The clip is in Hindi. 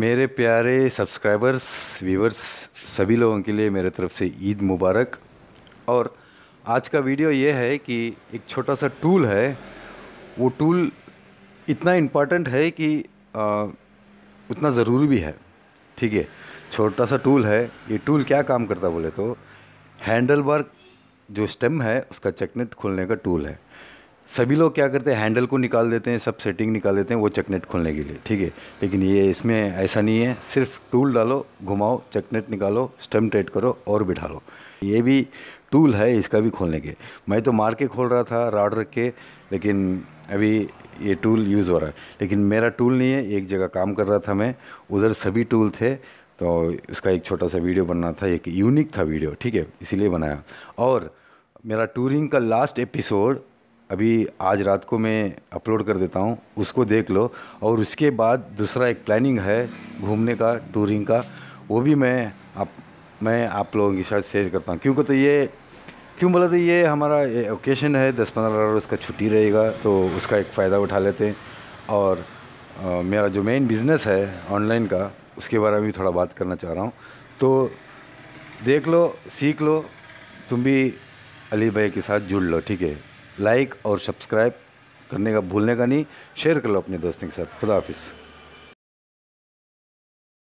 मेरे प्यारे सब्सक्राइबर्स व्यूवर्स सभी लोगों के लिए मेरे तरफ से ईद मुबारक और आज का वीडियो ये है कि एक छोटा सा टूल है वो टूल इतना इम्पॉर्टेंट है कि आ, उतना ज़रूरी भी है ठीक है छोटा सा टूल है ये टूल क्या काम करता बोले तो हैंडल बार जो स्टेम है उसका चेकनेट खोलने का टूल है सभी लोग क्या करते हैं हैंडल को निकाल देते हैं सब सेटिंग निकाल देते हैं वो चकनेट खोलने के लिए ठीक है लेकिन ये इसमें ऐसा नहीं है सिर्फ टूल डालो घुमाओ चकनेट निकालो स्टम टेट करो और बिठा लो ये भी टूल है इसका भी खोलने के मैं तो मार के खोल रहा था राड रख के लेकिन अभी ये टूल यूज़ हो रहा है लेकिन मेरा टूल नहीं है एक जगह काम कर रहा था मैं उधर सभी टूल थे तो उसका एक छोटा सा वीडियो बनना था एक यूनिक था वीडियो ठीक है इसीलिए बनाया और मेरा टूरिंग का लास्ट एपिसोड अभी आज रात को मैं अपलोड कर देता हूँ उसको देख लो और उसके बाद दूसरा एक प्लानिंग है घूमने का टूरिंग का वो भी मैं आप मैं आप लोगों के साथ शेयर करता हूँ क्योंकि तो ये क्यों बोला तो ये हमारा ओकेशन है दस पंद्रह हज़ार उसका छुट्टी रहेगा तो उसका एक फ़ायदा उठा लेते हैं और आ, मेरा जो मेन बिज़नेस है ऑनलाइन का उसके बारे में भी थोड़ा बात करना चाह रहा हूँ तो देख लो सीख लो तुम भी अली भाई के साथ जुड़ लो ठीक है लाइक और सब्सक्राइब करने का भूलने का नहीं शेयर कर लो अपने दोस्तों के साथ खुदा हाफिज़